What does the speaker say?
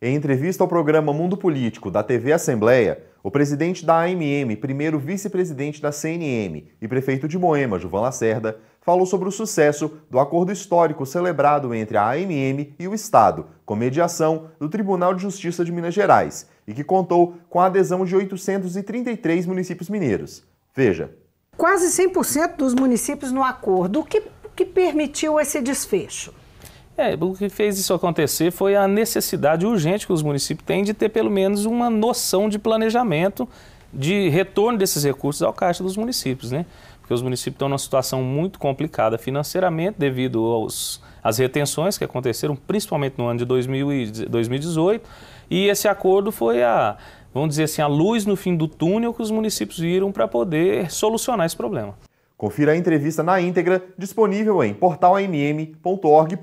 Em entrevista ao programa Mundo Político da TV Assembleia, o presidente da AMM, primeiro vice-presidente da CNM e prefeito de Moema, João Lacerda, falou sobre o sucesso do acordo histórico celebrado entre a AMM e o Estado, com mediação do Tribunal de Justiça de Minas Gerais, e que contou com a adesão de 833 municípios mineiros. Veja. Quase 100% dos municípios no acordo. O que, que permitiu esse desfecho? É, o que fez isso acontecer foi a necessidade urgente que os municípios têm de ter pelo menos uma noção de planejamento de retorno desses recursos ao caixa dos municípios, né? Porque os municípios estão numa situação muito complicada financeiramente devido aos as retenções que aconteceram principalmente no ano de 2018 e esse acordo foi a vamos dizer assim a luz no fim do túnel que os municípios viram para poder solucionar esse problema. Confira a entrevista na íntegra disponível em portalmm.org.br.